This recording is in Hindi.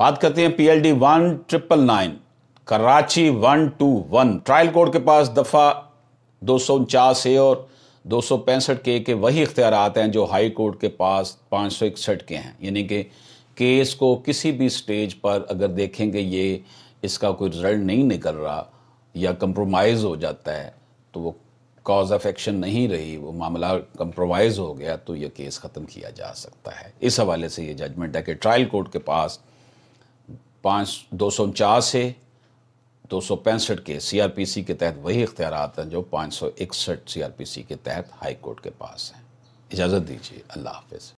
बात करते हैं PLD one triple nine Karachi one two one trial court के पास दफ़ा दो सौ उनचास ए और दो सौ पैंसठ के के वही इख्तियार हैं जो हाई कोर्ट के पास पाँच सौ इकसठ के हैं यानी कि केस को किसी भी स्टेज पर अगर देखेंगे ये इसका कोई रिजल्ट नहीं निकल रहा या कंप्रोमाइज़ हो जाता है तो वो कॉज ऑफ एक्शन नहीं रही वो मामला कंप्रोमाइज़ हो गया तो ये केस ख़त्म किया जा सकता है इस हवाले से ये जजमेंट है कि ट्रायल कोर्ट के पास पाँच दो सौ उनचास है दो सौ पैंसठ के सी आर पी सी के तहत वही इख्तियार हैं जो पाँच सौ इकसठ सी आर पी सी के तहत हाई कोर्ट के पास हैं इजाज़त दीजिए अल्लाह हाफिज़